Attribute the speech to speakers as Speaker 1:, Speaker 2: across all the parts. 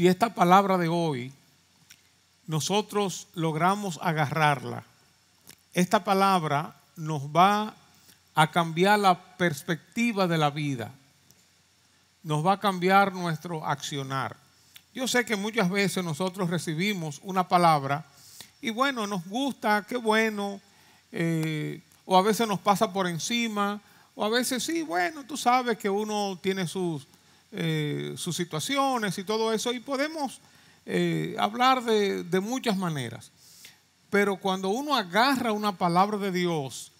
Speaker 1: si esta palabra de hoy nosotros logramos agarrarla, esta palabra nos va a cambiar la perspectiva de la vida, nos va a cambiar nuestro accionar. Yo sé que muchas veces nosotros recibimos una palabra y bueno, nos gusta, qué bueno, eh, o a veces nos pasa por encima, o a veces sí, bueno, tú sabes que uno tiene sus eh, sus situaciones y todo eso, y podemos eh, hablar de, muchas maneras. Pero cuando uno agarra una palabra de Dios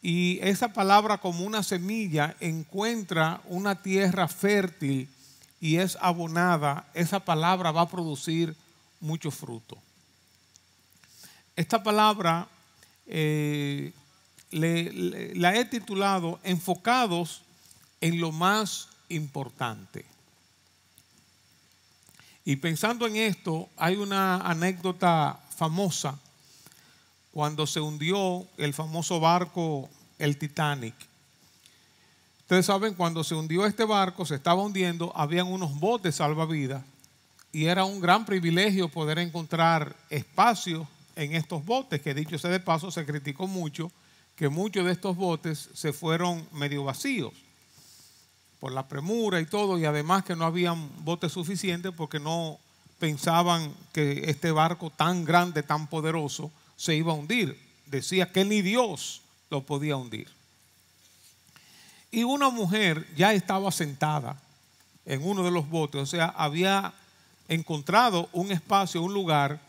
Speaker 1: y esa palabra como una semilla encuentra una tierra fértil y es abonada, esa palabra va a producir mucho fruto. Esta palabra eh, la he titulado Enfocados en lo más importante. Y pensando en esto, hay una anécdota famosa cuando se hundió el famoso barco, el Titanic. Ustedes saben, cuando se hundió este barco, se estaba hundiendo, habían unos botes salvavidas y era un gran privilegio poder encontrar espacio en estos botes, que dicho sea de paso, se criticó mucho que muchos de estos botes se fueron medio vacíos por la premura y todo, y además que no habían botes suficientes porque no pensaban que este barco tan grande, tan poderoso, se iba a hundir. Decía que ni Dios lo podía hundir. Y una mujer ya estaba sentada en uno de los botes, o sea, había encontrado un espacio, un lugar,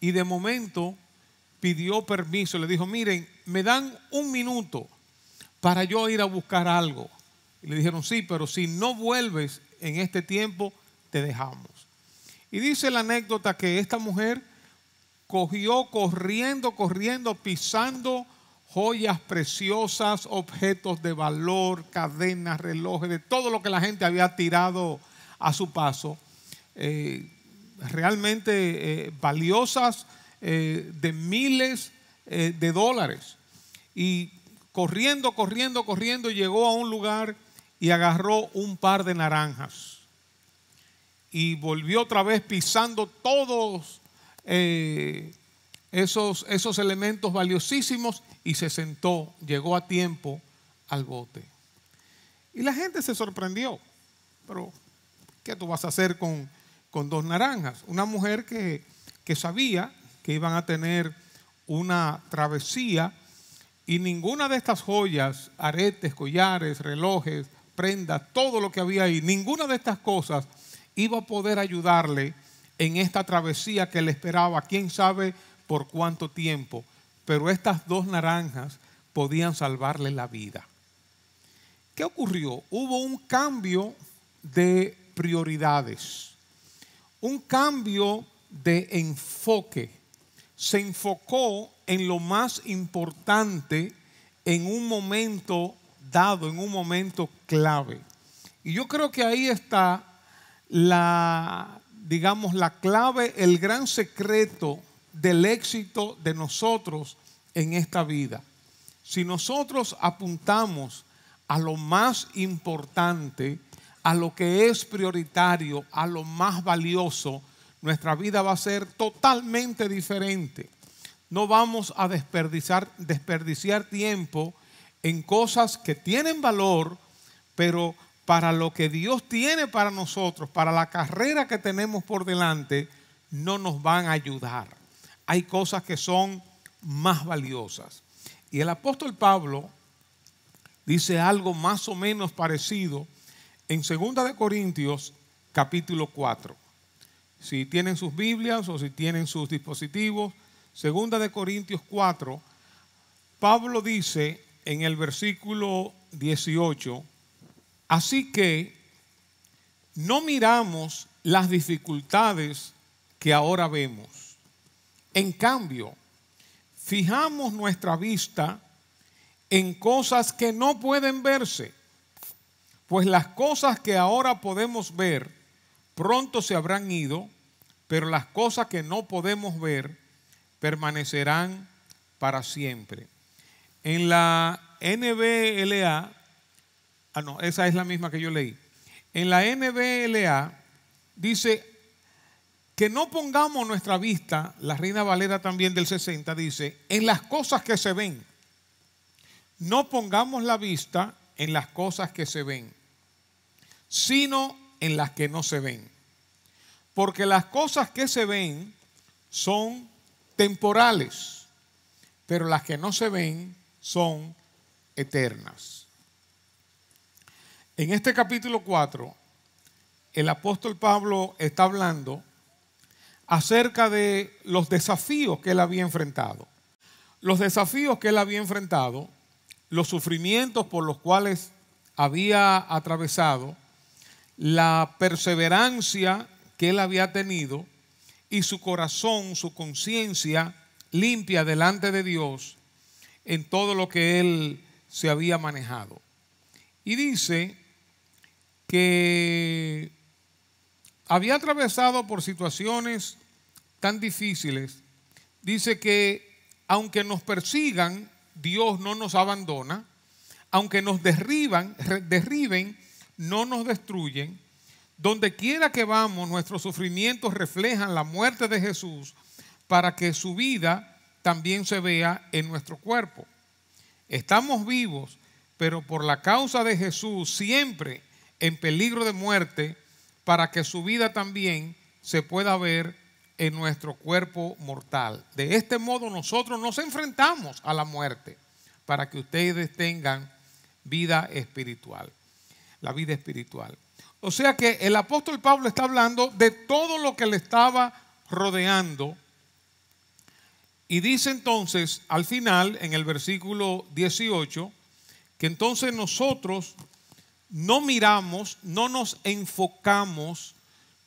Speaker 1: y de momento pidió permiso, le dijo, miren, me dan un minuto para yo ir a buscar algo. Y le dijeron, sí, pero si no vuelves en este tiempo, te dejamos. Y dice la anécdota que esta mujer cogió corriendo, corriendo, pisando joyas preciosas, objetos de valor, cadenas, relojes, de todo lo que la gente había tirado a su paso, eh, realmente eh, valiosas eh, de miles de dólares. Y corriendo, corriendo, corriendo, llegó a un lugar y agarró un par de naranjas. Y volvió otra vez pisando todos eh, esos, esos elementos valiosísimos y se sentó, llegó a tiempo al bote. Y la gente se sorprendió, pero ¿qué tú vas a hacer con, dos naranjas? Una mujer que, que sabía que iban a tener una travesía y ninguna de estas joyas, aretes, collares, relojes, Prenda todo lo que había ahí, ninguna de estas cosas iba a poder ayudarle en esta travesía que le esperaba, quién sabe por cuánto tiempo, pero estas dos naranjas podían salvarle la vida. ¿Qué ocurrió? Hubo un cambio de prioridades, un cambio de enfoque. Se enfocó en lo más importante en un momento dado en un momento clave. Y yo creo que ahí está la, digamos, la clave, el gran secreto del éxito de nosotros en esta vida. Si nosotros apuntamos a lo más importante, a lo que es prioritario, a lo más valioso, nuestra vida va a ser totalmente diferente. No vamos a desperdiciar, desperdiciar tiempo en cosas que tienen valor, pero para lo que Dios tiene para nosotros, para la carrera que tenemos por delante, no nos van a ayudar. Hay cosas que son más valiosas. Y el apóstol Pablo dice algo más o menos parecido en 2 Corintios capítulo 4. Si tienen sus Biblias o si tienen sus dispositivos, 2 Corintios 4, Pablo dice en el versículo 18, así que no miramos las dificultades que ahora vemos. En cambio, fijamos nuestra vista en cosas que no pueden verse, pues las cosas que ahora podemos ver pronto se habrán ido, pero las cosas que no podemos ver permanecerán para siempre. En la NBLA, ah no, esa es la misma que yo leí. En la NBLA dice que no pongamos nuestra vista, la Reina Valera también del 60 dice, en las cosas que se ven. No pongamos la vista en las cosas que se ven, sino en las que no se ven. Porque las cosas que se ven son temporales, pero las que no se ven son eternas. En este capítulo 4, el apóstol Pablo está hablando acerca de los desafíos que él había enfrentado. Los desafíos que él había enfrentado, los sufrimientos por los cuales había atravesado, la perseverancia que él había tenido y su corazón, su conciencia limpia delante de Dios en todo lo que él se había manejado. Y dice que había atravesado por situaciones tan difíciles. Dice que aunque nos persigan, Dios no nos abandona. Aunque nos derriban, derriben, no nos destruyen. Donde quiera que vamos, nuestros sufrimientos reflejan la muerte de Jesús para que su vida también se vea en nuestro cuerpo. Estamos vivos, pero por la causa de Jesús siempre en peligro de muerte, para que su vida también se pueda ver en nuestro cuerpo mortal. De este modo nosotros nos enfrentamos a la muerte, para que ustedes tengan vida espiritual, la vida espiritual. O sea que el apóstol Pablo está hablando de todo lo que le estaba rodeando y dice entonces al final, en el versículo 18, que entonces nosotros no miramos, no nos enfocamos,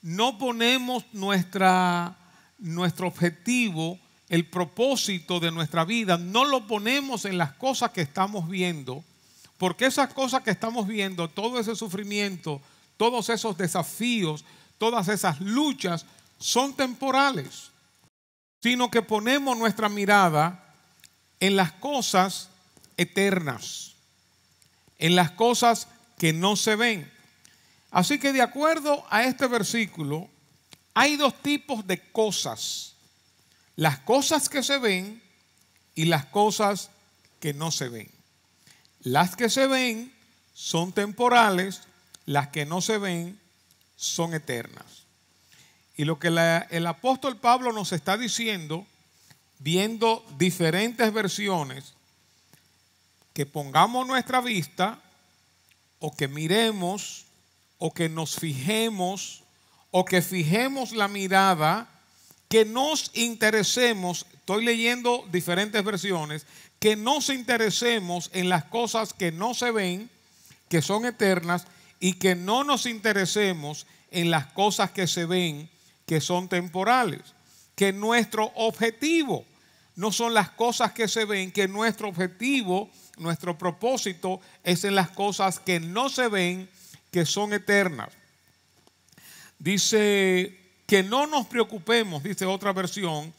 Speaker 1: no ponemos nuestra, nuestro objetivo, el propósito de nuestra vida, no lo ponemos en las cosas que estamos viendo, porque esas cosas que estamos viendo, todo ese sufrimiento, todos esos desafíos, todas esas luchas, son temporales sino que ponemos nuestra mirada en las cosas eternas, en las cosas que no se ven. Así que de acuerdo a este versículo, hay dos tipos de cosas. Las cosas que se ven y las cosas que no se ven. Las que se ven son temporales, las que no se ven son eternas. Y lo que el apóstol Pablo nos está diciendo, viendo diferentes versiones, que pongamos nuestra vista o que miremos o que nos fijemos o que fijemos la mirada, que nos interesemos, estoy leyendo diferentes versiones, que nos interesemos en las cosas que no se ven, que son eternas, y que no nos interesemos en las cosas que se ven, que son temporales, que nuestro objetivo no son las cosas que se ven, que nuestro objetivo, nuestro propósito es en las cosas que no se ven, que son eternas. Dice que no nos preocupemos, dice otra versión,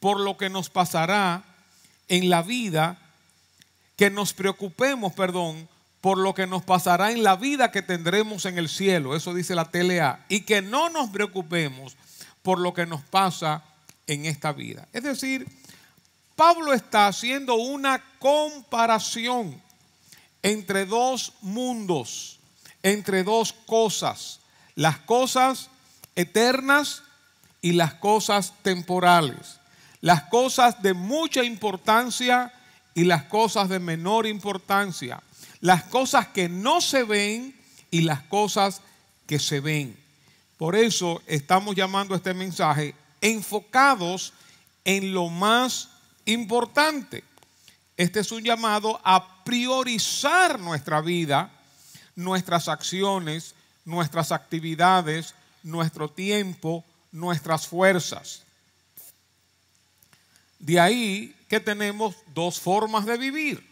Speaker 1: por lo que nos pasará en la vida, que nos preocupemos, perdón, por lo que nos pasará en la vida que tendremos en el cielo, eso dice la TLA, y que no nos preocupemos por lo que nos pasa en esta vida. Es decir, Pablo está haciendo una comparación entre dos mundos, entre dos cosas, las cosas eternas y las cosas temporales, las cosas de mucha importancia y las cosas de menor importancia, las cosas que no se ven y las cosas que se ven. Por eso estamos llamando a este mensaje enfocados en lo más importante. Este es un llamado a priorizar nuestra vida, nuestras acciones, nuestras actividades, nuestro tiempo, nuestras fuerzas. De ahí que tenemos dos formas de vivir.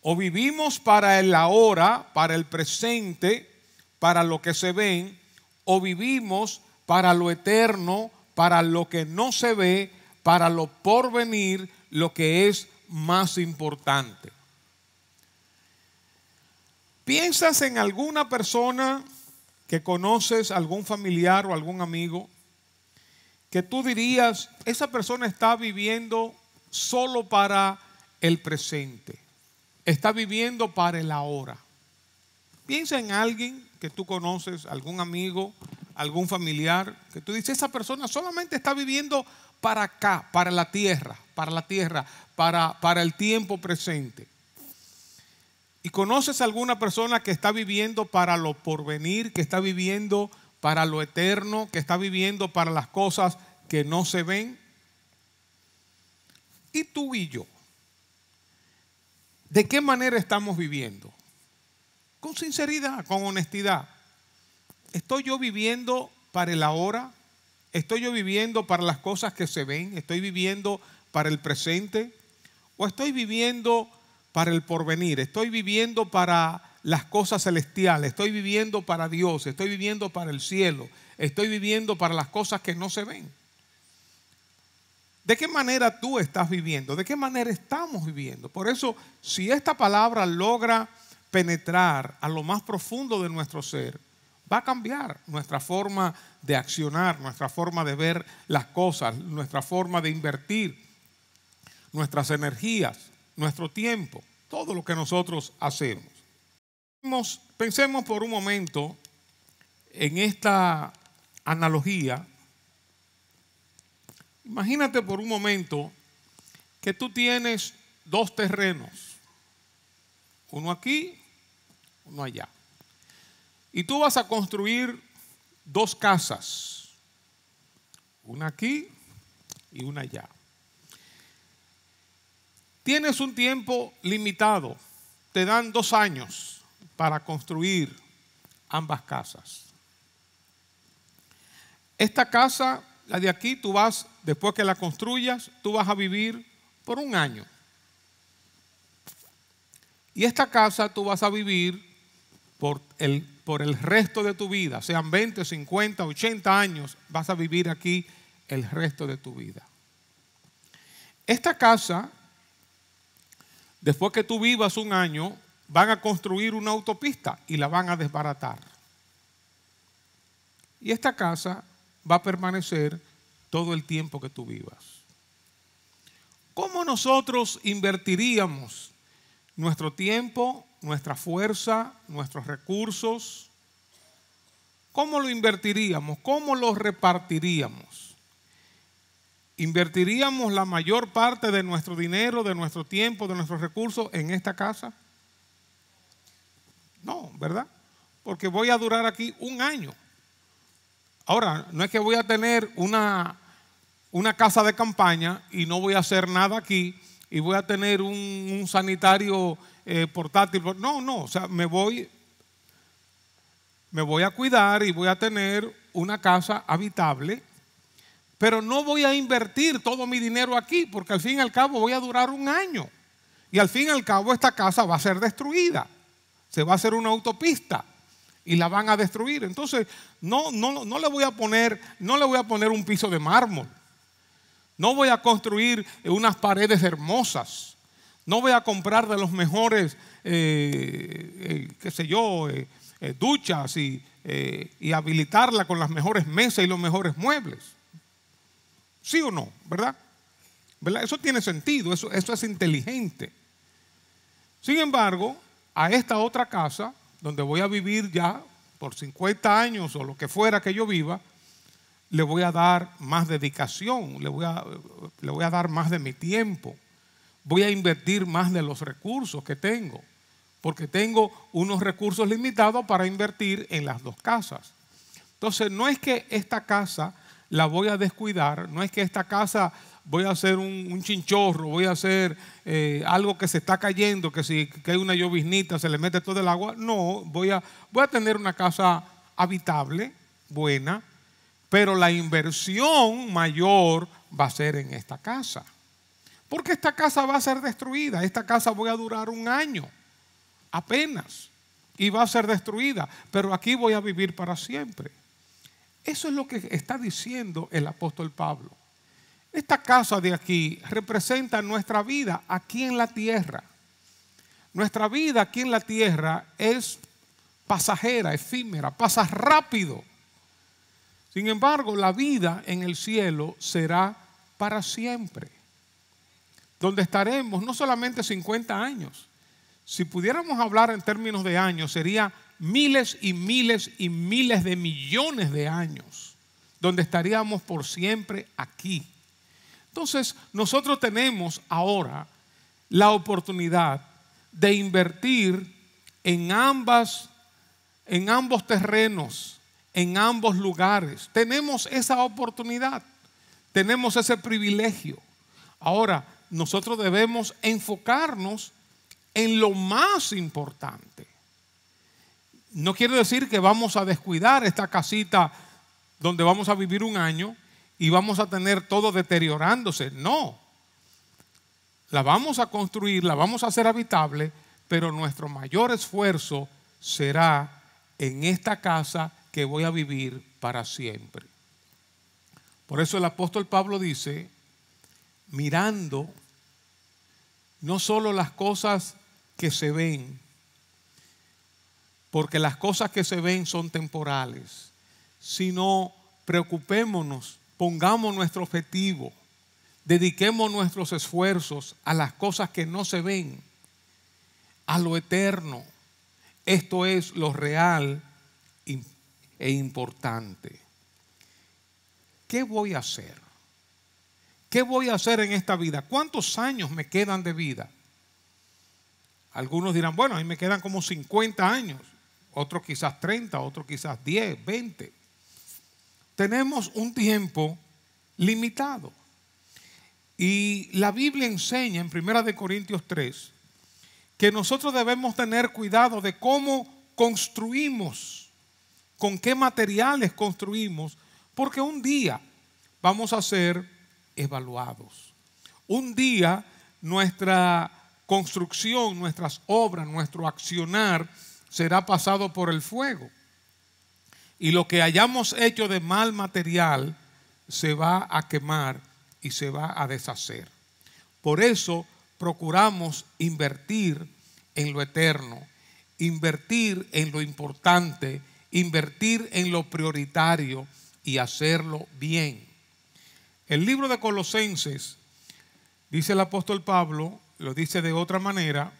Speaker 1: O vivimos para el ahora, para el presente, para lo que se ven, o vivimos para lo eterno, para lo que no se ve, para lo porvenir, lo que es más importante. ¿Piensas en alguna persona que conoces, algún familiar o algún amigo, que tú dirías, esa persona está viviendo solo para el presente, está viviendo para el ahora? Piensa en alguien que tú conoces, algún amigo, algún familiar, que tú dices, esa persona solamente está viviendo para acá, para la tierra, para la tierra, para, para el tiempo presente. Y conoces a alguna persona que está viviendo para lo porvenir, que está viviendo para lo eterno, que está viviendo para las cosas que no se ven. Y tú y yo, ¿de qué manera estamos viviendo? con sinceridad, con honestidad. ¿Estoy yo viviendo para el ahora? ¿Estoy yo viviendo para las cosas que se ven? ¿Estoy viviendo para el presente? ¿O estoy viviendo para el porvenir? ¿Estoy viviendo para las cosas celestiales? ¿Estoy viviendo para Dios? ¿Estoy viviendo para el cielo? ¿Estoy viviendo para las cosas que no se ven? ¿De qué manera tú estás viviendo? ¿De qué manera estamos viviendo? Por eso, si esta palabra logra penetrar a lo más profundo de nuestro ser, va a cambiar nuestra forma de accionar, nuestra forma de ver las cosas, nuestra forma de invertir nuestras energías, nuestro tiempo, todo lo que nosotros hacemos. Pensemos por un momento en esta analogía. Imagínate por un momento que tú tienes dos terrenos, uno aquí no allá. Y tú vas a construir dos casas, una aquí y una allá. Tienes un tiempo limitado, te dan dos años para construir ambas casas. Esta casa, la de aquí, tú vas, después que la construyas, tú vas a vivir por un año. Y esta casa tú vas a vivir por el, por el resto de tu vida, sean 20, 50, 80 años, vas a vivir aquí el resto de tu vida. Esta casa, después que tú vivas un año, van a construir una autopista y la van a desbaratar. Y esta casa va a permanecer todo el tiempo que tú vivas. ¿Cómo nosotros invertiríamos nuestro tiempo, nuestra fuerza, nuestros recursos, ¿cómo lo invertiríamos? ¿Cómo lo repartiríamos? ¿Invertiríamos la mayor parte de nuestro dinero, de nuestro tiempo, de nuestros recursos en esta casa? No, ¿verdad? Porque voy a durar aquí un año. Ahora, no es que voy a tener una, una casa de campaña y no voy a hacer nada aquí y voy a tener un sanitario eh, portátil. No, no, o sea, me voy, me voy a cuidar y voy a tener una casa habitable, pero no voy a invertir todo mi dinero aquí, porque al fin y al cabo voy a durar un año. Y al fin y al cabo esta casa va a ser destruida. Se va a hacer una autopista y la van a destruir. Entonces, no, no, no le voy a poner, no le voy a poner un piso de mármol. No voy a construir unas paredes hermosas. No voy a comprar de los mejores, eh, eh, qué sé yo, eh, duchas y, habilitarla con las mejores mesas y los mejores muebles. ¿Sí o no? ¿Verdad? Eso tiene sentido, eso, es inteligente. Sin embargo, a esta otra casa, donde voy a vivir ya por 50 años o lo que fuera que yo viva, le voy a dar más dedicación, le voy a dar más de mi tiempo voy a invertir más de los recursos que tengo, porque tengo unos recursos limitados para invertir en las dos casas. Entonces, no es que esta casa la voy a descuidar, no es que esta casa voy a hacer un, chinchorro, voy a hacer eh, algo que se está cayendo, que si que hay una lloviznita se le mete todo el agua. No, voy a, voy a tener una casa habitable, buena, pero la inversión mayor va a ser en esta casa. Porque esta casa va a ser destruida. Esta casa voy a durar un año, apenas. Y va a ser destruida. Pero aquí voy a vivir para siempre. Eso es lo que está diciendo el apóstol Pablo. Esta casa de aquí representa nuestra vida aquí en la tierra. Nuestra vida aquí en la tierra es pasajera, efímera, pasa rápido. Sin embargo, la vida en el cielo será para siempre donde estaremos no solamente 50 años. Si pudiéramos hablar en términos de años, sería miles y miles y miles de millones de años, donde estaríamos por siempre aquí. Entonces, nosotros tenemos ahora la oportunidad de invertir en ambas en ambos terrenos, en ambos lugares. Tenemos esa oportunidad, tenemos ese privilegio. Ahora, nosotros debemos enfocarnos en lo más importante. No quiero decir que vamos a descuidar esta casita donde vamos a vivir un año y vamos a tener todo deteriorándose. No. La vamos a construir, la vamos a hacer habitable, pero nuestro mayor esfuerzo será en esta casa que voy a vivir para siempre. Por eso el apóstol Pablo dice, mirando no solo las cosas que se ven, porque las cosas que se ven son temporales, sino preocupémonos, pongamos nuestro objetivo, dediquemos nuestros esfuerzos a las cosas que no se ven, a lo eterno. Esto es lo real e importante. ¿Qué voy a hacer? ¿Qué voy a hacer en esta vida? ¿Cuántos años me quedan de vida? Algunos dirán, bueno, a mí me quedan como 50 años, otros quizás 30, otros quizás 10, 20. Tenemos un tiempo limitado. Y la Biblia enseña en 1 Corintios 3 que nosotros debemos tener cuidado de cómo construimos, con qué materiales construimos, porque un día vamos a ser evaluados. Un día nuestra construcción, nuestras obras, nuestro accionar será pasado por el fuego. Y lo que hayamos hecho de mal material se va a quemar y se va a deshacer. Por eso procuramos invertir en lo eterno, invertir en lo importante, invertir en lo prioritario y hacerlo bien. El libro de Colosenses, dice el apóstol Pablo, lo dice de otra manera,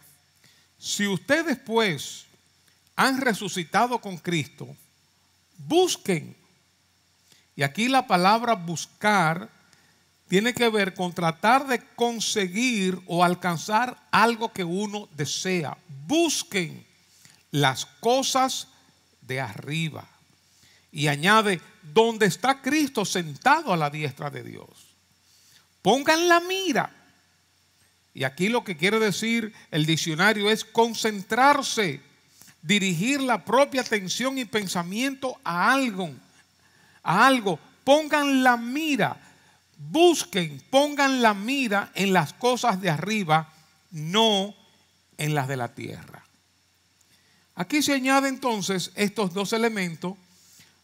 Speaker 1: si ustedes pues han resucitado con Cristo, busquen. Y aquí la palabra buscar tiene que ver con tratar de conseguir o alcanzar algo que uno desea. Busquen las cosas de arriba. Y añade, donde está Cristo sentado a la diestra de Dios. Pongan la mira. Y aquí lo que quiere decir el diccionario es concentrarse, dirigir la propia atención y pensamiento a algo, a algo. Pongan la mira, busquen, pongan la mira en las cosas de arriba, no en las de la tierra. Aquí se añade entonces estos dos elementos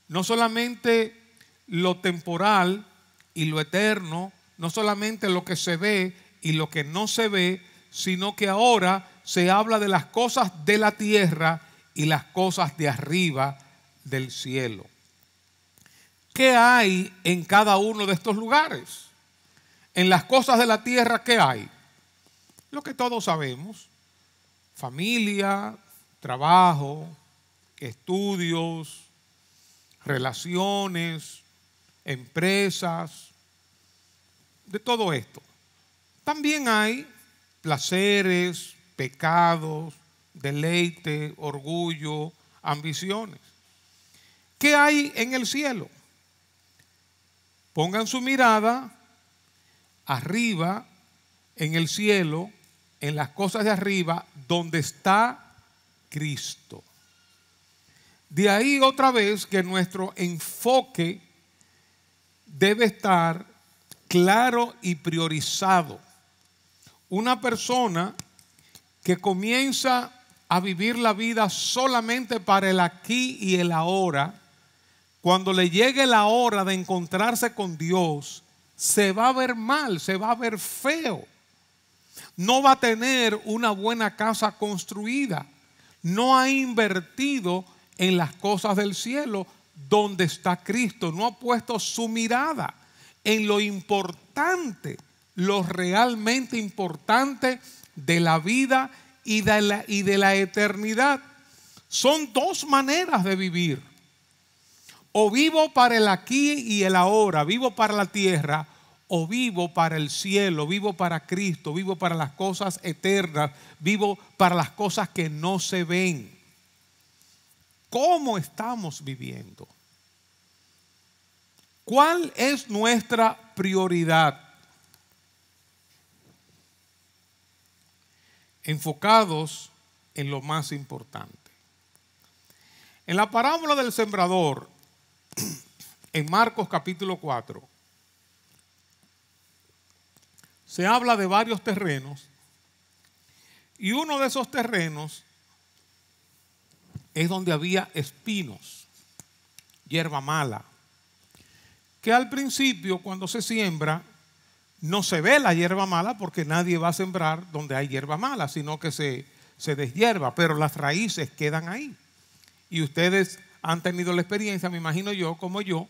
Speaker 1: no solamente lo temporal y lo eterno, no solamente lo que se ve y lo que no se ve, sino que ahora se habla de las cosas de la tierra y las cosas de arriba del cielo. ¿Qué hay en cada uno de estos lugares? En las cosas de la tierra, ¿qué hay? Lo que todos sabemos, familia, trabajo, estudios, relaciones, empresas, de todo esto. También hay placeres, pecados, deleite, orgullo, ambiciones. ¿Qué hay en el cielo? Pongan su mirada arriba, en el cielo, en las cosas de arriba, donde está Cristo. De ahí otra vez que nuestro enfoque debe estar claro y priorizado. Una persona que comienza a vivir la vida solamente para el aquí y el ahora, cuando le llegue la hora de encontrarse con Dios, se va a ver mal, se va a ver feo. No va a tener una buena casa construida. No ha invertido en las cosas del cielo donde está Cristo. No ha puesto su mirada en lo importante, lo realmente importante de la vida y de la, eternidad. Son dos maneras de vivir. O vivo para el aquí y el ahora, vivo para la tierra, o vivo para el cielo, vivo para Cristo, vivo para las cosas eternas, vivo para las cosas que no se ven. ¿Cómo estamos viviendo? ¿Cuál es nuestra prioridad? Enfocados en lo más importante. En la parábola del sembrador, en Marcos capítulo 4, se habla de varios terrenos y uno de esos terrenos es donde había espinos, hierba mala, que al principio cuando se siembra no se ve la hierba mala porque nadie va a sembrar donde hay hierba mala, sino que se, se deshierva, pero las raíces quedan ahí. Y ustedes han tenido la experiencia, me imagino yo, como yo,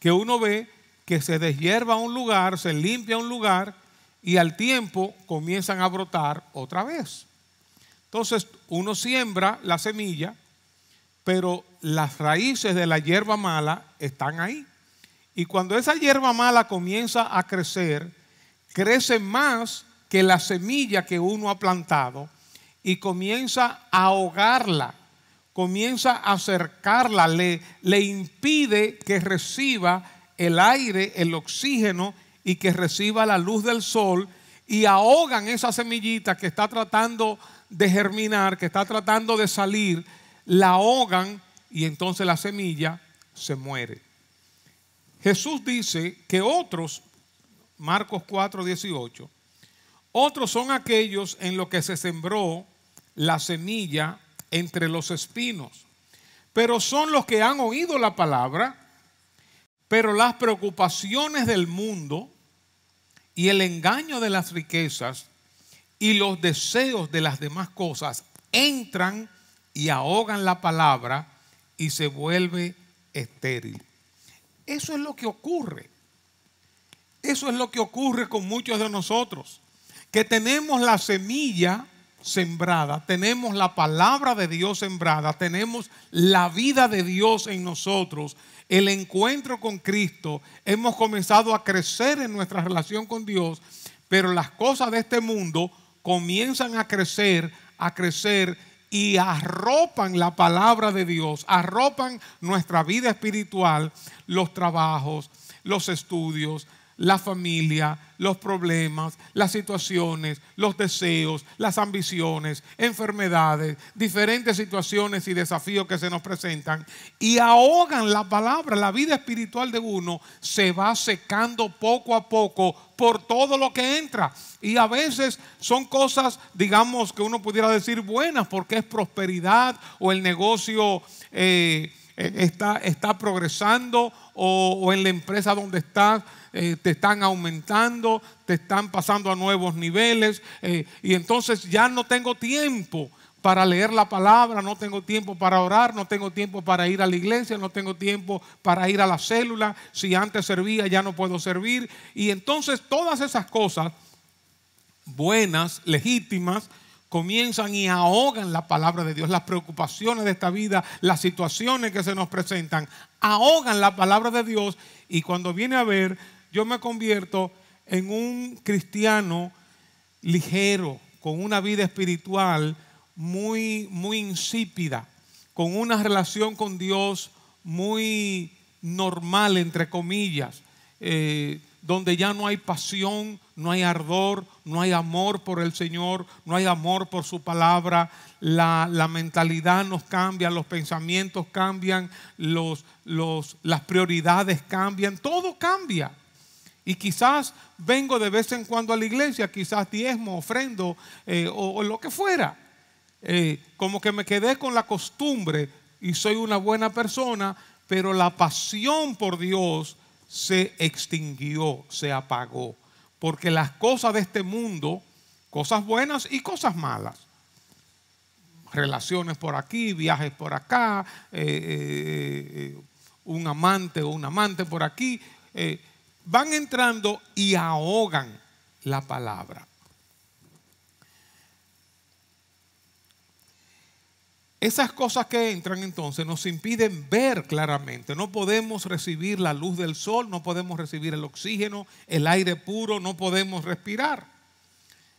Speaker 1: que uno ve que se deshierva un lugar, se limpia un lugar y al tiempo comienzan a brotar otra vez. Entonces uno siembra la semilla pero las raíces de la hierba mala están ahí. Y cuando esa hierba mala comienza a crecer, crece más que la semilla que uno ha plantado y comienza a ahogarla, comienza a acercarla, le, le impide que reciba el aire, el oxígeno y que reciba la luz del sol y ahogan esa semillita que está tratando de germinar, que está tratando de salir la ahogan y entonces la semilla se muere. Jesús dice que otros, Marcos 4, 18, otros son aquellos en los que se sembró la semilla entre los espinos, pero son los que han oído la palabra, pero las preocupaciones del mundo y el engaño de las riquezas y los deseos de las demás cosas entran y ahogan la palabra y se vuelve estéril. Eso es lo que ocurre. Eso es lo que ocurre con muchos de nosotros, que tenemos la semilla sembrada, tenemos la palabra de Dios sembrada, tenemos la vida de Dios en nosotros, el encuentro con Cristo, hemos comenzado a crecer en nuestra relación con Dios, pero las cosas de este mundo comienzan a crecer, a crecer y arropan la palabra de Dios, arropan nuestra vida espiritual, los trabajos, los estudios, la familia, los problemas, las situaciones, los deseos, las ambiciones, enfermedades, diferentes situaciones y desafíos que se nos presentan y ahogan la palabra, la vida espiritual de uno se va secando poco a poco por todo lo que entra. Y a veces son cosas, digamos, que uno pudiera decir buenas porque es prosperidad o el negocio... Eh, eh, está, está progresando o, en la empresa donde estás eh, te están aumentando, te están pasando a nuevos niveles eh, y entonces ya no tengo tiempo para leer la palabra, no tengo tiempo para orar, no tengo tiempo para ir a la iglesia, no tengo tiempo para ir a la célula, si antes servía ya no puedo servir. Y entonces todas esas cosas buenas, legítimas, comienzan y ahogan la palabra de Dios. Las preocupaciones de esta vida, las situaciones que se nos presentan, ahogan la palabra de Dios y cuando viene a ver, yo me convierto en un cristiano ligero, con una vida espiritual muy, muy insípida, con una relación con Dios muy normal, entre comillas. Eh, donde ya no hay pasión, no hay ardor, no hay amor por el Señor, no hay amor por su palabra, la, mentalidad nos cambia, los pensamientos cambian, los, las prioridades cambian, todo cambia. Y quizás vengo de vez en cuando a la iglesia, quizás diezmo, ofrendo eh, o, lo que fuera. Eh, como que me quedé con la costumbre y soy una buena persona, pero la pasión por Dios se extinguió, se apagó. Porque las cosas de este mundo, cosas buenas y cosas malas, relaciones por aquí, viajes por acá, eh, eh, eh, un amante o un amante por aquí, van entrando y ahogan la palabra. Esas cosas que entran entonces nos impiden ver claramente. No podemos recibir la luz del sol, no podemos recibir el oxígeno, el aire puro, no podemos respirar.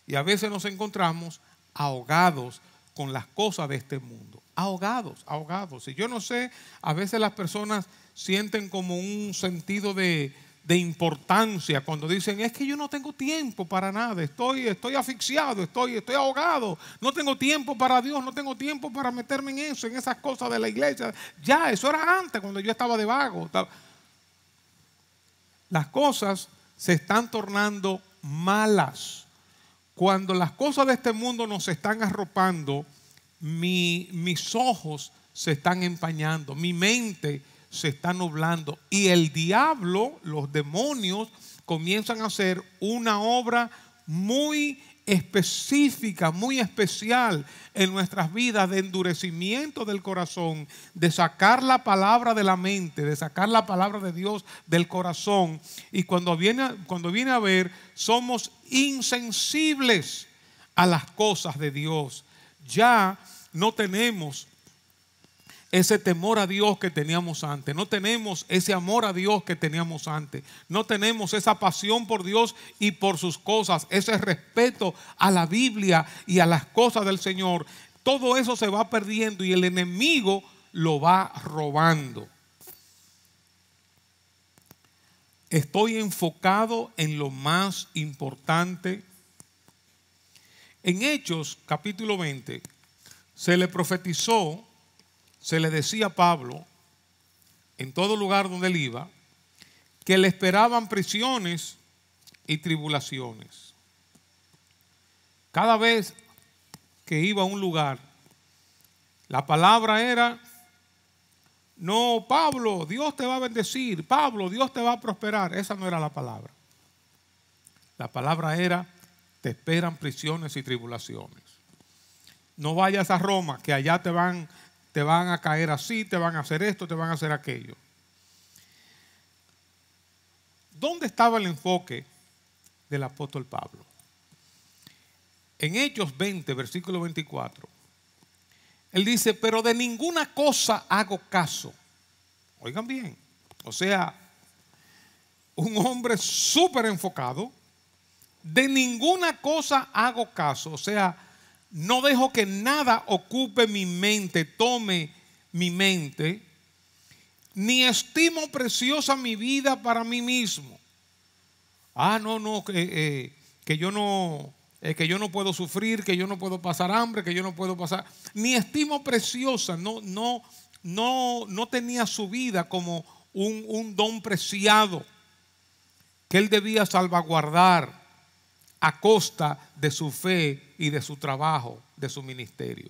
Speaker 1: Y a veces nos encontramos ahogados con las cosas de este mundo. Ahogados, ahogados. Y yo no sé, a veces las personas sienten como un sentido de, de importancia cuando dicen, es que yo no tengo tiempo para nada, estoy, estoy asfixiado, estoy, estoy ahogado, no tengo tiempo para Dios, no tengo tiempo para meterme en eso, en esas cosas de la iglesia. Ya, eso era antes cuando yo estaba de vago. Las cosas se están tornando malas. Cuando las cosas de este mundo nos están arropando, mis ojos se están empañando, mi mente se está nublando. Y el diablo, los demonios, comienzan a hacer una obra muy específica, muy especial en nuestras vidas de endurecimiento del corazón, de sacar la palabra de la mente, de sacar la palabra de Dios del corazón. Y cuando viene, cuando viene a ver, somos insensibles a las cosas de Dios. Ya no tenemos ese temor a Dios que teníamos antes, no tenemos ese amor a Dios que teníamos antes, no tenemos esa pasión por Dios y por sus cosas, ese respeto a la Biblia y a las cosas del Señor. Todo eso se va perdiendo y el enemigo lo va robando. Estoy enfocado en lo más importante. En Hechos capítulo 20 se le profetizó se le decía a Pablo, en todo lugar donde él iba, que le esperaban prisiones y tribulaciones. Cada vez que iba a un lugar, la palabra era, no, Pablo, Dios te va a bendecir, Pablo, Dios te va a prosperar. Esa no era la palabra. La palabra era, te esperan prisiones y tribulaciones. No vayas a Roma, que allá te van te van a caer así, te van a hacer esto, te van a hacer aquello. ¿Dónde estaba el enfoque del apóstol Pablo? En Hechos 20, versículo 24, él dice, pero de ninguna cosa hago caso. Oigan bien, o sea, un hombre súper enfocado, de ninguna cosa hago caso, o sea, no dejo que nada ocupe mi mente, tome mi mente, ni estimo preciosa mi vida para mí mismo. Ah, no, no, que, eh, eh, que yo no, eh, que yo no puedo sufrir, que yo no puedo pasar hambre, que yo no puedo pasar. Ni estimo preciosa, no, no, no, no tenía su vida como un, un don preciado que él debía salvaguardar a costa de su fe y de su trabajo, de su ministerio.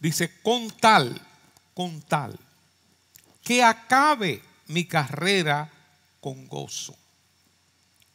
Speaker 1: Dice, con tal, con tal, que acabe mi carrera con gozo.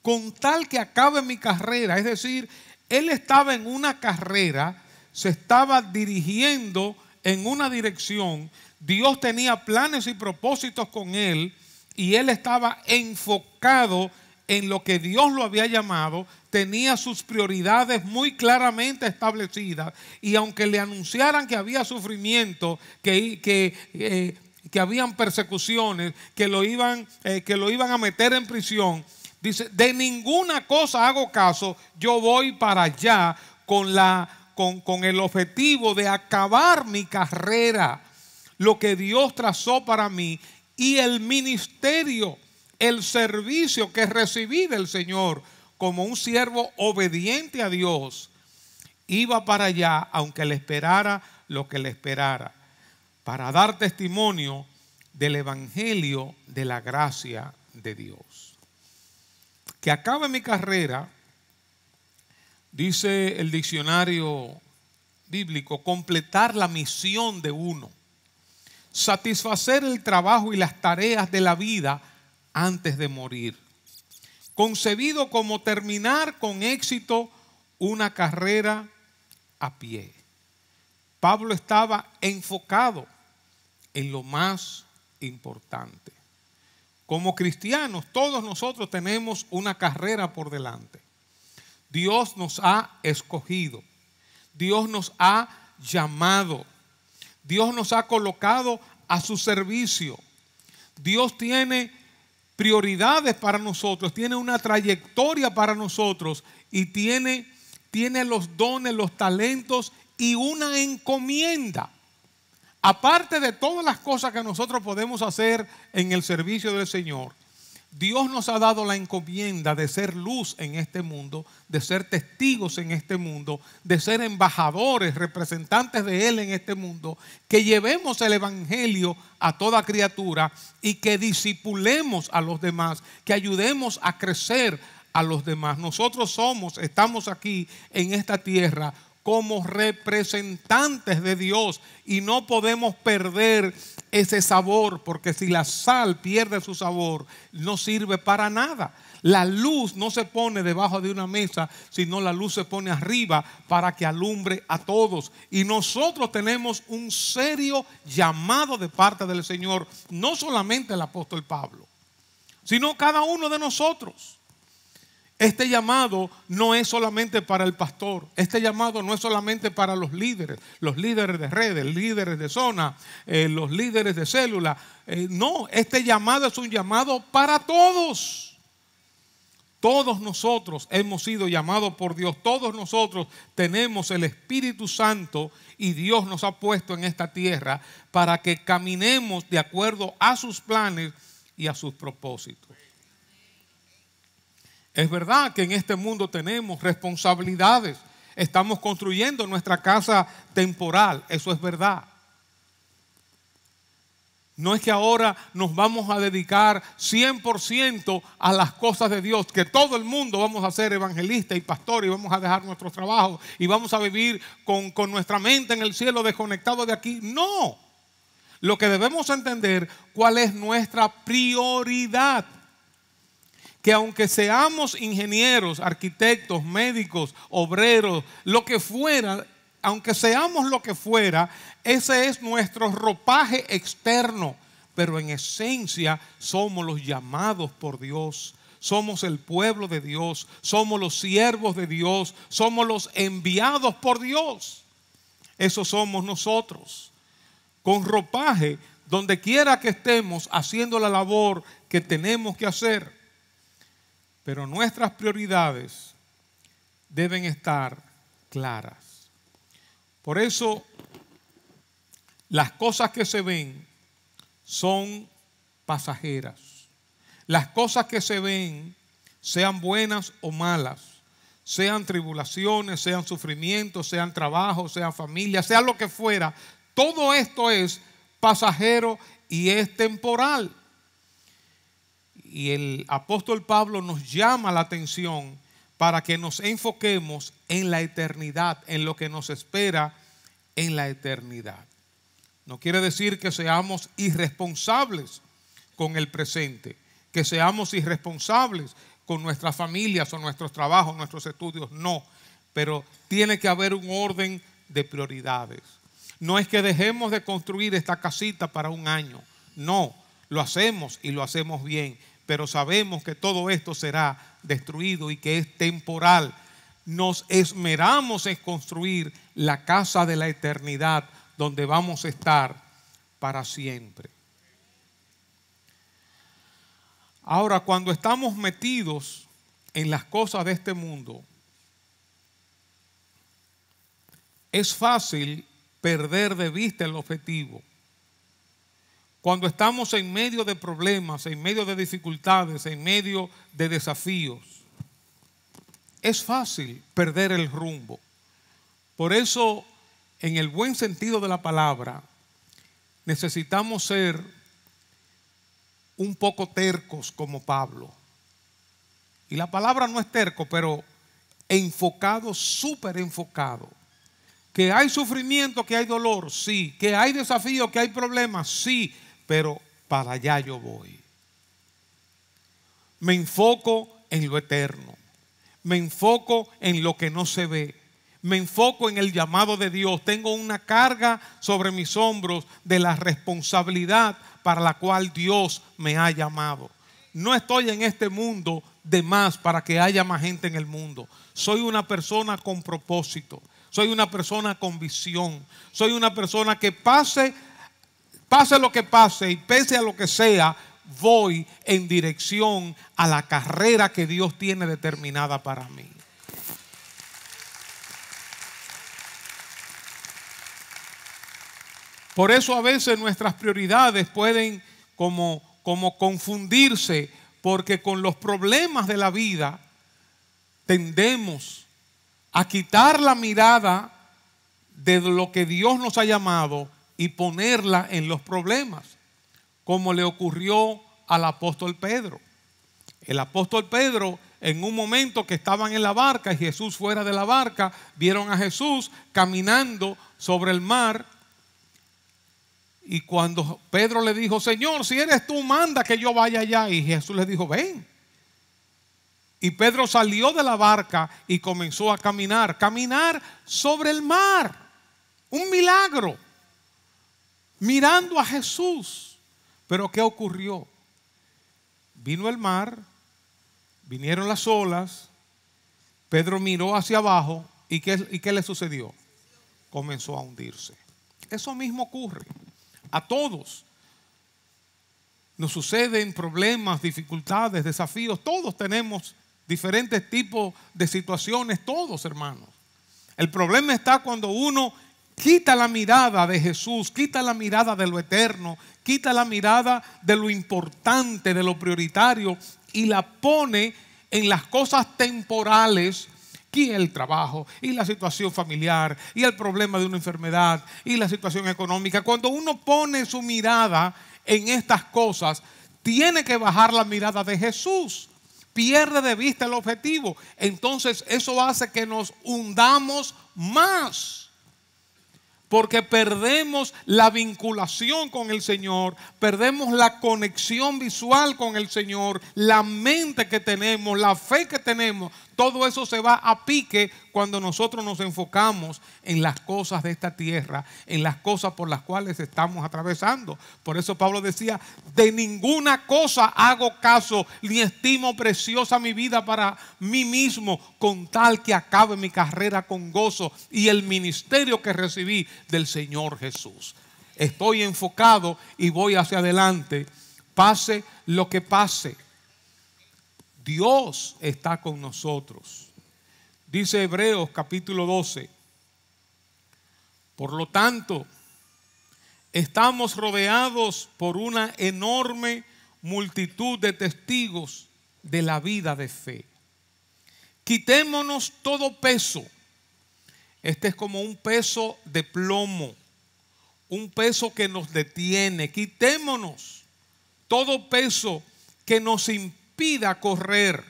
Speaker 1: Con tal que acabe mi carrera, es decir, él estaba en una carrera, se estaba dirigiendo en una dirección, Dios tenía planes y propósitos con él y él estaba enfocado en lo que Dios lo había llamado, tenía sus prioridades muy claramente establecidas y aunque le anunciaran que había sufrimiento, que... que eh, habían persecuciones, que lo iban, eh, que lo iban a meter en prisión. Dice, de ninguna cosa hago caso, yo voy para allá con, la, con, con el objetivo de acabar mi carrera, lo que Dios trazó para mí y el ministerio el servicio que recibí del Señor como un siervo obediente a Dios, iba para allá, aunque le esperara lo que le esperara, para dar testimonio del Evangelio de la gracia de Dios. Que acabe mi carrera, dice el diccionario bíblico, completar la misión de uno, satisfacer el trabajo y las tareas de la vida antes de morir. Concebido como terminar con éxito una carrera a pie. Pablo estaba enfocado en lo más importante. Como cristianos, todos nosotros tenemos una carrera por delante. Dios nos ha escogido. Dios nos ha llamado. Dios nos ha colocado a su servicio. Dios tiene prioridades para nosotros, tiene una trayectoria para nosotros y tiene, tiene los dones, los talentos y una encomienda. Aparte de todas las cosas que nosotros podemos hacer en el servicio del Señor, Dios nos ha dado la encomienda de ser luz en este mundo, de ser testigos en este mundo, de ser embajadores, representantes de Él en este mundo, que llevemos el Evangelio a toda criatura y que disipulemos a los demás, que ayudemos a crecer a los demás. Nosotros somos, estamos aquí en esta tierra como representantes de Dios y no podemos perder ese sabor, porque si la sal pierde su sabor, no sirve para nada. La luz no se pone debajo de una mesa, sino la luz se pone arriba para que alumbre a todos. Y nosotros tenemos un serio llamado de parte del Señor, no solamente el apóstol Pablo, sino cada uno de nosotros. Este llamado no es solamente para el pastor, este llamado no es solamente para los líderes, los líderes de redes, líderes de zona, eh, los líderes de célula. Eh, no, este llamado es un llamado para todos. Todos nosotros hemos sido llamados por Dios, todos nosotros tenemos el Espíritu Santo y Dios nos ha puesto en esta tierra para que caminemos de acuerdo a sus planes y a sus propósitos. Es verdad que en este mundo tenemos responsabilidades. Estamos construyendo nuestra casa temporal, eso es verdad. No es que ahora nos vamos a dedicar 100% a las cosas de Dios, que todo el mundo vamos a ser evangelista y pastor y vamos a dejar nuestros trabajos y vamos a vivir con, con nuestra mente en el cielo desconectado de aquí. No, lo que debemos entender cuál es nuestra prioridad que aunque seamos ingenieros, arquitectos, médicos, obreros, lo que fuera, aunque seamos lo que fuera, ese es nuestro ropaje externo, pero en esencia somos los llamados por Dios. Somos el pueblo de Dios, somos los siervos de Dios, somos los enviados por Dios. Eso somos nosotros. Con ropaje, donde quiera que estemos, haciendo la labor que tenemos que hacer. Pero nuestras prioridades deben estar claras. Por eso las cosas que se ven son pasajeras. Las cosas que se ven, sean buenas o malas, sean tribulaciones, sean sufrimientos, sean trabajo, sean familia, sea lo que fuera, todo esto es pasajero y es temporal. Y el apóstol Pablo nos llama la atención para que nos enfoquemos en la eternidad, en lo que nos espera en la eternidad. No quiere decir que seamos irresponsables con el presente, que seamos irresponsables con nuestras familias o nuestros trabajos, nuestros estudios, no, pero tiene que haber un orden de prioridades. No es que dejemos de construir esta casita para un año, no, lo hacemos y lo hacemos bien, pero sabemos que todo esto será destruido y que es temporal. Nos esmeramos en construir la casa de la eternidad donde vamos a estar para siempre. Ahora, cuando estamos metidos en las cosas de este mundo, es fácil perder de vista el objetivo. Cuando estamos en medio de problemas, en medio de dificultades, en medio de desafíos, es fácil perder el rumbo. Por eso, en el buen sentido de la palabra, necesitamos ser un poco tercos como Pablo. Y la palabra no es terco, pero enfocado, súper enfocado. Que hay sufrimiento, que hay dolor, sí. Que hay desafío, que hay problemas, sí pero para allá yo voy. Me enfoco en lo eterno. Me enfoco en lo que no se ve. Me enfoco en el llamado de Dios. Tengo una carga sobre mis hombros de la responsabilidad para la cual Dios me ha llamado. No estoy en este mundo de más para que haya más gente en el mundo. Soy una persona con propósito. Soy una persona con visión. Soy una persona que pase Pase lo que pase y pese a lo que sea, voy en dirección a la carrera que Dios tiene determinada para mí. Por eso a veces nuestras prioridades pueden como, como confundirse, porque con los problemas de la vida tendemos a quitar la mirada de lo que Dios nos ha llamado y ponerla en los problemas, como le ocurrió al apóstol Pedro. El apóstol Pedro, en un momento que estaban en la barca y Jesús fuera de la barca, vieron a Jesús caminando sobre el mar. Y cuando Pedro le dijo, Señor, si eres tú, manda que yo vaya allá. Y Jesús le dijo, ven. Y Pedro salió de la barca y comenzó a caminar, caminar sobre el mar. Un milagro mirando a Jesús. Pero ¿qué ocurrió? Vino el mar, vinieron las olas, Pedro miró hacia abajo y ¿qué, le sucedió? Comenzó a hundirse. Eso mismo ocurre a todos. Nos suceden problemas, dificultades, desafíos. Todos tenemos diferentes tipos de situaciones, todos hermanos. El problema está cuando uno Quita la mirada de Jesús, quita la mirada de lo eterno, quita la mirada de lo importante, de lo prioritario y la pone en las cosas temporales que el trabajo, y la situación familiar, y el problema de una enfermedad, y la situación económica. Cuando uno pone su mirada en estas cosas, tiene que bajar la mirada de Jesús. Pierde de vista el objetivo. Entonces eso hace que nos hundamos más porque perdemos la vinculación con el Señor, perdemos la conexión visual con el Señor, la mente que tenemos, la fe que tenemos, todo eso se va a pique cuando nosotros nos enfocamos en las cosas de esta tierra, en las cosas por las cuales estamos atravesando. Por eso Pablo decía, de ninguna cosa hago caso, ni estimo preciosa mi vida para mí mismo, con tal que acabe mi carrera con gozo y el ministerio que recibí del Señor Jesús. Estoy enfocado y voy hacia adelante, pase lo que pase Dios está con nosotros. Dice Hebreos capítulo 12. Por lo tanto, estamos rodeados por una enorme multitud de testigos de la vida de fe. Quitémonos todo peso. Este es como un peso de plomo, un peso que nos detiene. Quitémonos todo peso que nos impide pida correr,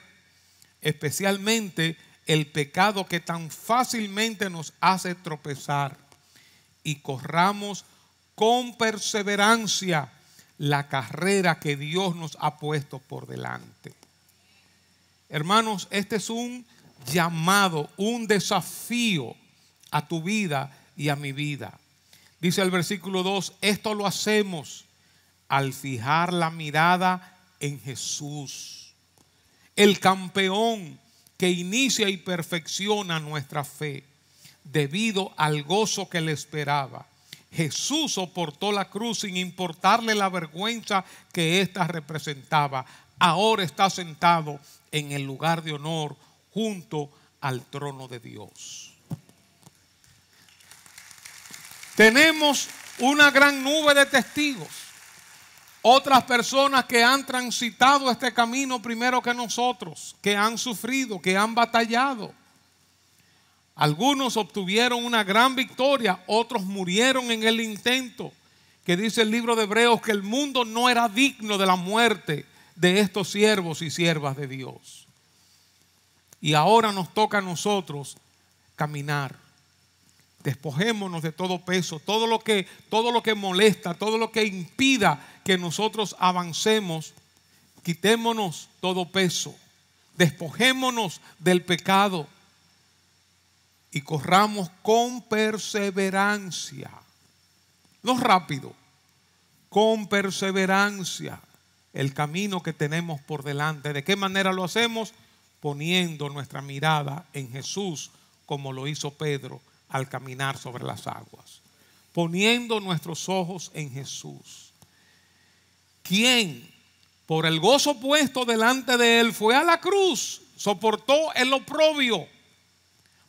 Speaker 1: especialmente el pecado que tan fácilmente nos hace tropezar, y corramos con perseverancia la carrera que Dios nos ha puesto por delante. Hermanos, este es un llamado, un desafío a tu vida y a mi vida. Dice el versículo 2, esto lo hacemos al fijar la mirada en Jesús el campeón que inicia y perfecciona nuestra fe debido al gozo que le esperaba. Jesús soportó la cruz sin importarle la vergüenza que ésta representaba. Ahora está sentado en el lugar de honor junto al trono de Dios. Tenemos una gran nube de testigos otras personas que han transitado este camino primero que nosotros, que han sufrido, que han batallado. Algunos obtuvieron una gran victoria, otros murieron en el intento, que dice el libro de Hebreos que el mundo no era digno de la muerte de estos siervos y siervas de Dios. Y ahora nos toca a nosotros caminar. Despojémonos de todo peso, todo lo que, todo lo que molesta, todo lo que impida que nosotros avancemos. Quitémonos todo peso. Despojémonos del pecado y corramos con perseverancia. No rápido, con perseverancia el camino que tenemos por delante. ¿De qué manera lo hacemos? Poniendo nuestra mirada en Jesús, como lo hizo Pedro al caminar sobre las aguas, poniendo nuestros ojos en Jesús, quien por el gozo puesto delante de él fue a la cruz, soportó el oprobio,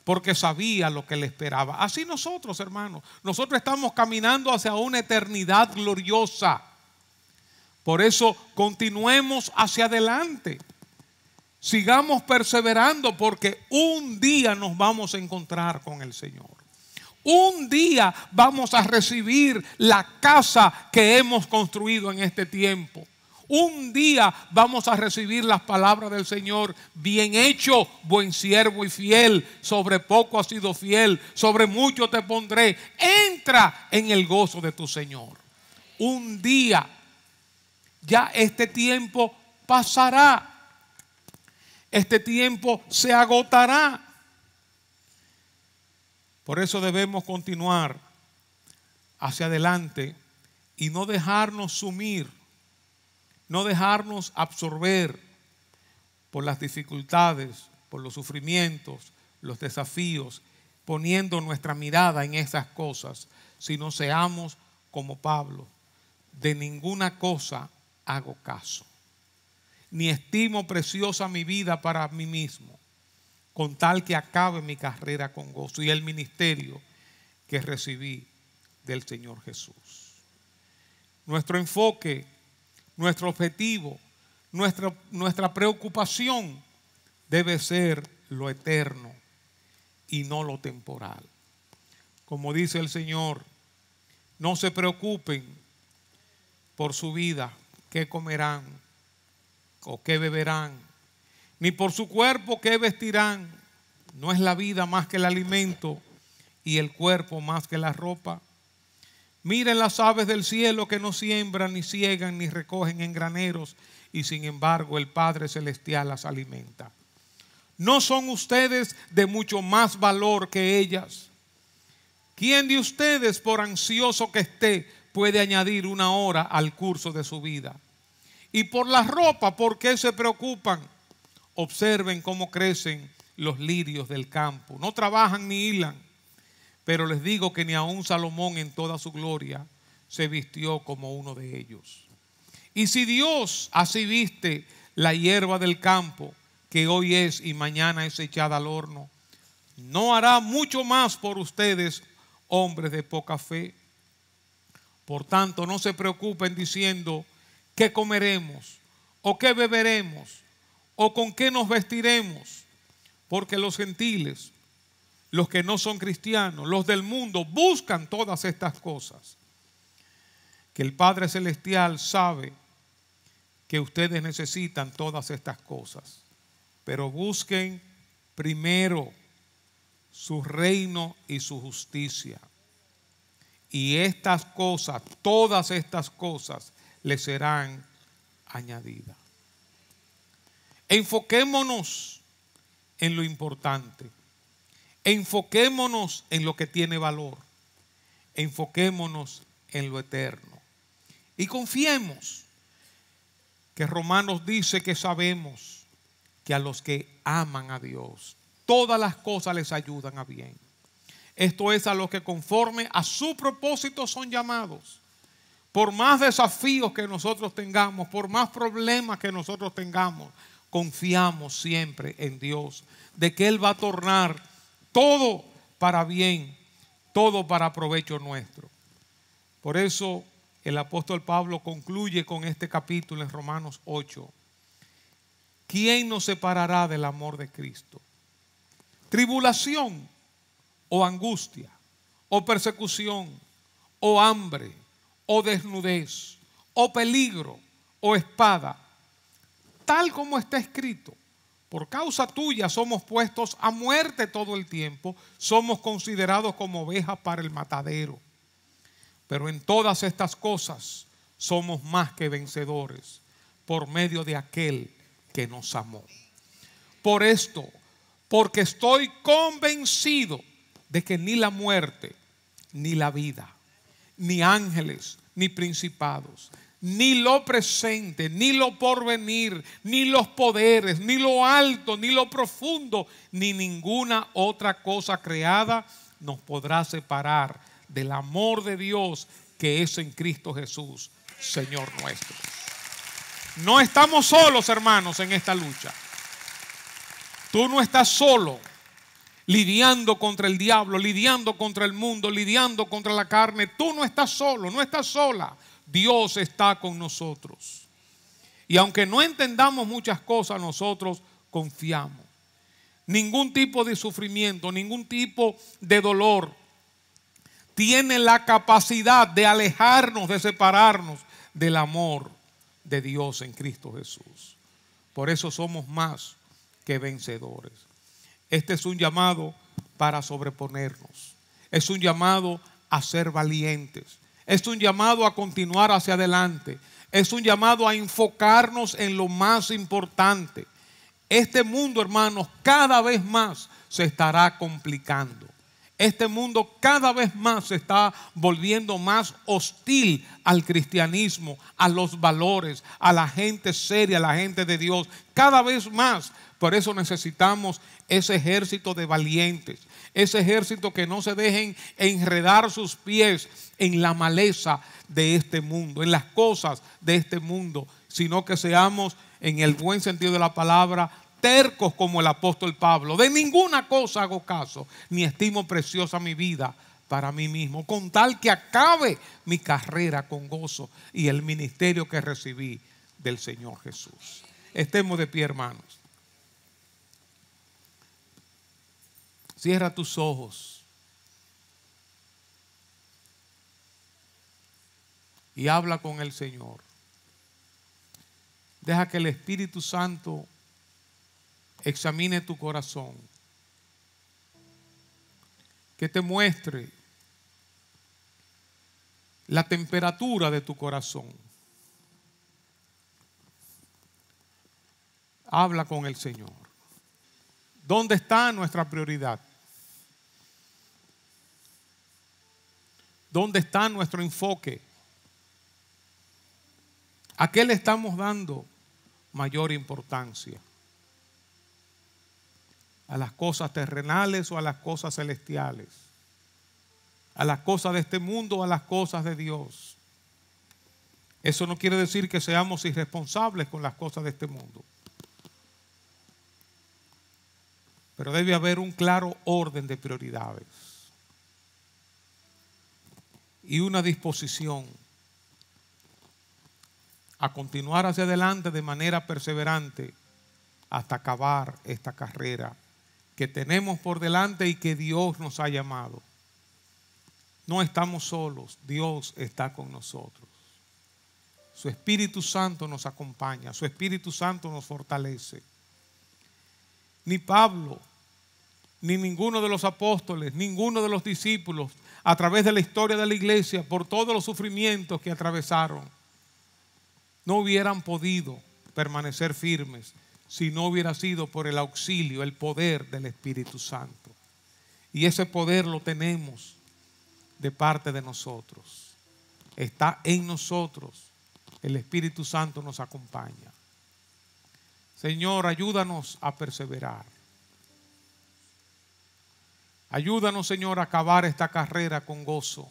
Speaker 1: porque sabía lo que le esperaba. Así nosotros, hermanos, nosotros estamos caminando hacia una eternidad gloriosa. Por eso continuemos hacia adelante. Sigamos perseverando porque un día nos vamos a encontrar con el Señor. Un día vamos a recibir la casa que hemos construido en este tiempo. Un día vamos a recibir las palabras del Señor. Bien hecho, buen siervo y fiel. Sobre poco has sido fiel. Sobre mucho te pondré. Entra en el gozo de tu Señor. Un día ya este tiempo pasará. Este tiempo se agotará. Por eso debemos continuar hacia adelante y no dejarnos sumir, no dejarnos absorber por las dificultades, por los sufrimientos, los desafíos, poniendo nuestra mirada en esas cosas, sino seamos como Pablo, de ninguna cosa hago caso ni estimo preciosa mi vida para mí mismo, con tal que acabe mi carrera con gozo y el ministerio que recibí del Señor Jesús. Nuestro enfoque, nuestro objetivo, nuestra, nuestra preocupación debe ser lo eterno y no lo temporal. Como dice el Señor, no se preocupen por su vida, qué comerán, o qué beberán, ni por su cuerpo qué vestirán. No es la vida más que el alimento y el cuerpo más que la ropa. Miren las aves del cielo que no siembran, ni ciegan, ni recogen en graneros, y sin embargo el Padre Celestial las alimenta. ¿No son ustedes de mucho más valor que ellas? ¿Quién de ustedes, por ansioso que esté, puede añadir una hora al curso de su vida? y por la ropa, ¿por qué se preocupan? Observen cómo crecen los lirios del campo. No trabajan ni hilan, pero les digo que ni aun Salomón en toda su gloria se vistió como uno de ellos. Y si Dios así viste la hierba del campo, que hoy es y mañana es echada al horno, no hará mucho más por ustedes, hombres de poca fe. Por tanto, no se preocupen diciendo, qué comeremos, o qué beberemos, o con qué nos vestiremos, porque los gentiles, los que no son cristianos, los del mundo, buscan todas estas cosas. Que el Padre Celestial sabe que ustedes necesitan todas estas cosas, pero busquen primero su reino y su justicia. Y estas cosas, todas estas cosas, le serán añadidas. Enfoquémonos en lo importante. Enfoquémonos en lo que tiene valor. Enfoquémonos en lo eterno. Y confiemos que Romanos dice que sabemos que a los que aman a Dios, todas las cosas les ayudan a bien. Esto es a los que conforme a su propósito son llamados. Por más desafíos que nosotros tengamos, por más problemas que nosotros tengamos, confiamos siempre en Dios, de que Él va a tornar todo para bien, todo para provecho nuestro. Por eso el apóstol Pablo concluye con este capítulo en Romanos 8. ¿Quién nos separará del amor de Cristo? ¿Tribulación o angustia o persecución o hambre o desnudez, o peligro, o espada. Tal como está escrito, por causa tuya somos puestos a muerte todo el tiempo, somos considerados como ovejas para el matadero. Pero en todas estas cosas somos más que vencedores por medio de aquel que nos amó. Por esto, porque estoy convencido de que ni la muerte, ni la vida, ni ángeles, ni principados, ni lo presente, ni lo porvenir, ni los poderes, ni lo alto, ni lo profundo, ni ninguna otra cosa creada nos podrá separar del amor de Dios que es en Cristo Jesús, Señor nuestro. No estamos solos, hermanos, en esta lucha. Tú no estás solo lidiando contra el diablo, lidiando contra el mundo, lidiando contra la carne. Tú no estás solo, no estás sola. Dios está con nosotros. Y aunque no entendamos muchas cosas, nosotros confiamos. Ningún tipo de sufrimiento, ningún tipo de dolor tiene la capacidad de alejarnos, de separarnos del amor de Dios en Cristo Jesús. Por eso somos más que vencedores. Este es un llamado para sobreponernos. Es un llamado a ser valientes. Es un llamado a continuar hacia adelante. Es un llamado a enfocarnos en lo más importante. Este mundo, hermanos, cada vez más se estará complicando. Este mundo cada vez más se está volviendo más hostil al cristianismo, a los valores, a la gente seria, a la gente de Dios. Cada vez más por eso necesitamos ese ejército de valientes, ese ejército que no se dejen enredar sus pies en la maleza de este mundo, en las cosas de este mundo, sino que seamos, en el buen sentido de la palabra, tercos como el apóstol Pablo. De ninguna cosa hago caso, ni estimo preciosa mi vida para mí mismo, con tal que acabe mi carrera con gozo y el ministerio que recibí del Señor Jesús. Estemos de pie, hermanos. Cierra tus ojos. Y habla con el Señor. Deja que el Espíritu Santo examine tu corazón. Que te muestre la temperatura de tu corazón. Habla con el Señor. ¿Dónde está nuestra prioridad? ¿Dónde está nuestro enfoque? ¿A qué le estamos dando mayor importancia? ¿A las cosas terrenales o a las cosas celestiales? ¿A las cosas de este mundo o a las cosas de Dios? Eso no quiere decir que seamos irresponsables con las cosas de este mundo. Pero debe haber un claro orden de prioridades y una disposición a continuar hacia adelante de manera perseverante hasta acabar esta carrera que tenemos por delante y que Dios nos ha llamado. No estamos solos, Dios está con nosotros. Su Espíritu Santo nos acompaña, su Espíritu Santo nos fortalece. Ni Pablo, ni ninguno de los apóstoles, ninguno de los discípulos a través de la historia de la iglesia, por todos los sufrimientos que atravesaron, no hubieran podido permanecer firmes si no hubiera sido por el auxilio, el poder del Espíritu Santo. Y ese poder lo tenemos de parte de nosotros. Está en nosotros. El Espíritu Santo nos acompaña. Señor, ayúdanos a perseverar. Ayúdanos, Señor, a acabar esta carrera con gozo.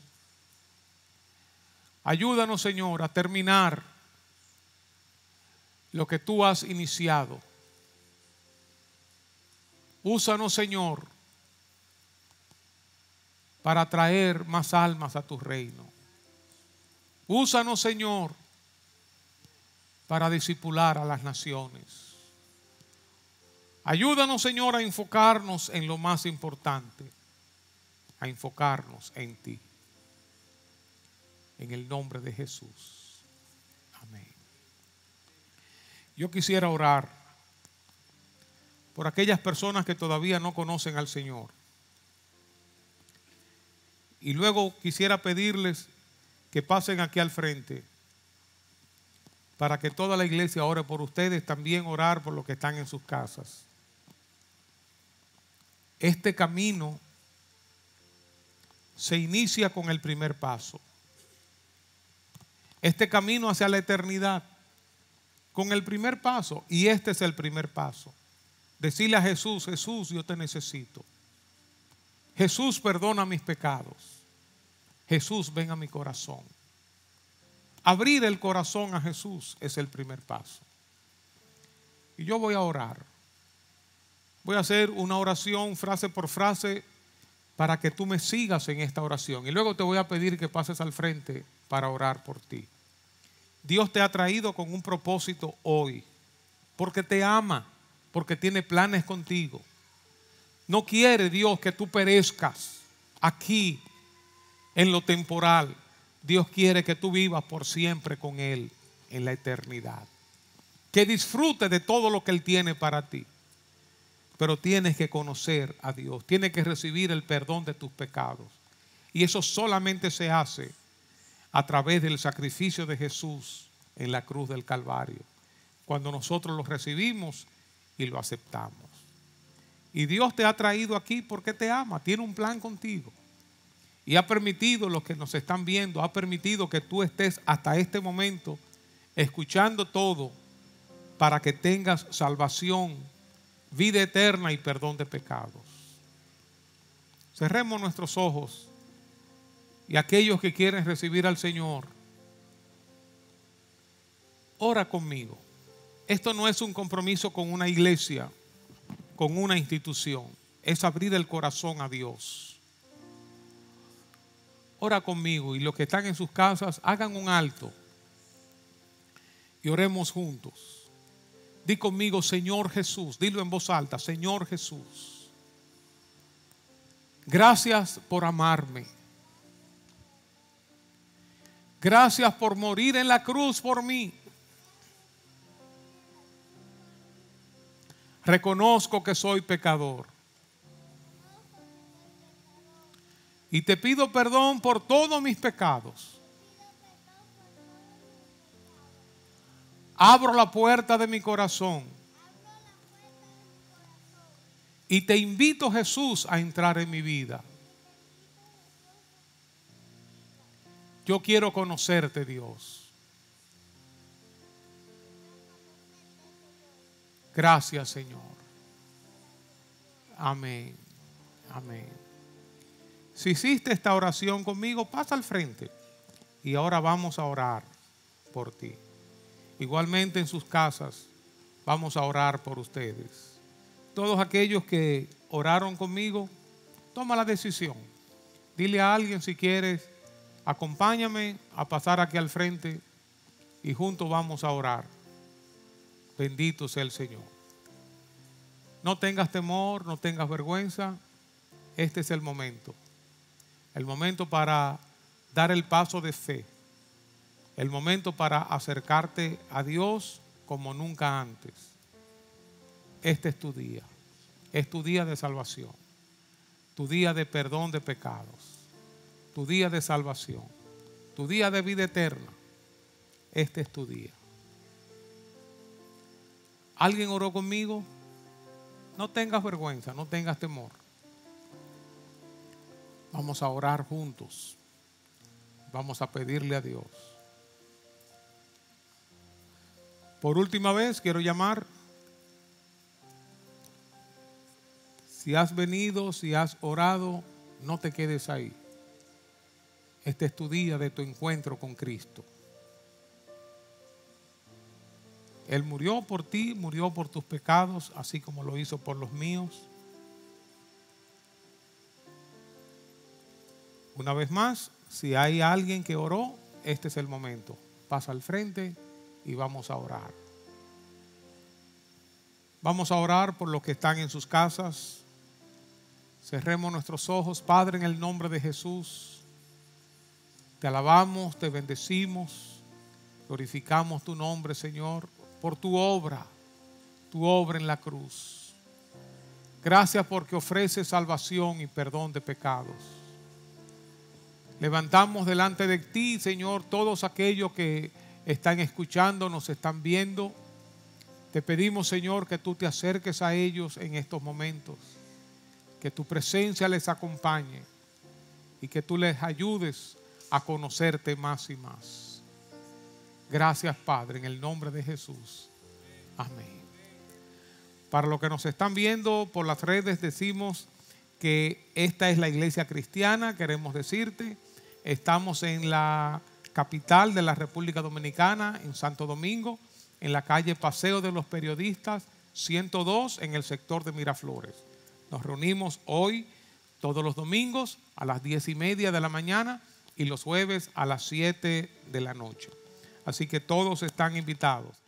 Speaker 1: Ayúdanos, Señor, a terminar lo que tú has iniciado. Úsanos, Señor, para traer más almas a tu reino. Úsanos, Señor, para disipular a las naciones. Ayúdanos, Señor, a enfocarnos en lo más importante, a enfocarnos en ti. En el nombre de Jesús. Amén. Yo quisiera orar por aquellas personas que todavía no conocen al Señor. Y luego quisiera pedirles que pasen aquí al frente para que toda la iglesia ore por ustedes, también orar por los que están en sus casas. Este camino se inicia con el primer paso. Este camino hacia la eternidad, con el primer paso, y este es el primer paso. Decirle a Jesús, Jesús, yo te necesito. Jesús, perdona mis pecados. Jesús, ven a mi corazón. Abrir el corazón a Jesús es el primer paso. Y yo voy a orar. Voy a hacer una oración frase por frase para que tú me sigas en esta oración. Y luego te voy a pedir que pases al frente para orar por ti. Dios te ha traído con un propósito hoy, porque te ama, porque tiene planes contigo. No quiere Dios que tú perezcas aquí en lo temporal. Dios quiere que tú vivas por siempre con Él en la eternidad. Que disfrute de todo lo que Él tiene para ti pero tienes que conocer a Dios, tienes que recibir el perdón de tus pecados. Y eso solamente se hace a través del sacrificio de Jesús en la cruz del Calvario, cuando nosotros lo recibimos y lo aceptamos. Y Dios te ha traído aquí porque te ama, tiene un plan contigo. Y ha permitido, los que nos están viendo, ha permitido que tú estés hasta este momento escuchando todo para que tengas salvación vida eterna y perdón de pecados. Cerremos nuestros ojos y aquellos que quieren recibir al Señor, ora conmigo. Esto no es un compromiso con una iglesia, con una institución, es abrir el corazón a Dios. Ora conmigo y los que están en sus casas hagan un alto y oremos juntos. Di conmigo, Señor Jesús, dilo en voz alta, Señor Jesús. Gracias por amarme. Gracias por morir en la cruz por mí. Reconozco que soy pecador. Y te pido perdón por todos mis pecados. Abro la puerta de mi corazón. Y te invito, Jesús, a entrar en mi vida. Yo quiero conocerte, Dios. Gracias, Señor. Amén. Amén. Si hiciste esta oración conmigo, pasa al frente. Y ahora vamos a orar por ti. Igualmente en sus casas vamos a orar por ustedes. Todos aquellos que oraron conmigo, toma la decisión. Dile a alguien si quieres, acompáñame a pasar aquí al frente y juntos vamos a orar. Bendito sea el Señor. No tengas temor, no tengas vergüenza. Este es el momento. El momento para dar el paso de fe el momento para acercarte a Dios como nunca antes. Este es tu día. Es tu día de salvación. Tu día de perdón de pecados. Tu día de salvación. Tu día de vida eterna. Este es tu día. ¿Alguien oró conmigo? No tengas vergüenza, no tengas temor. Vamos a orar juntos. Vamos a pedirle a Dios Por última vez quiero llamar, si has venido, si has orado, no te quedes ahí. Este es tu día de tu encuentro con Cristo. Él murió por ti, murió por tus pecados, así como lo hizo por los míos. Una vez más, si hay alguien que oró, este es el momento. Pasa al frente y vamos a orar. Vamos a orar por los que están en sus casas. Cerremos nuestros ojos, Padre, en el nombre de Jesús. Te alabamos, te bendecimos, glorificamos tu nombre, Señor, por tu obra, tu obra en la cruz. Gracias porque ofrece salvación y perdón de pecados. Levantamos delante de ti, Señor, todos aquellos que están escuchando, nos están viendo. Te pedimos, Señor, que tú te acerques a ellos en estos momentos, que tu presencia les acompañe y que tú les ayudes a conocerte más y más. Gracias, Padre, en el nombre de Jesús. Amén. Para los que nos están viendo por las redes, decimos que esta es la iglesia cristiana, queremos decirte. Estamos en la capital de la República Dominicana, en Santo Domingo, en la calle Paseo de los Periodistas 102, en el sector de Miraflores. Nos reunimos hoy todos los domingos a las 10 y media de la mañana y los jueves a las 7 de la noche. Así que todos están invitados.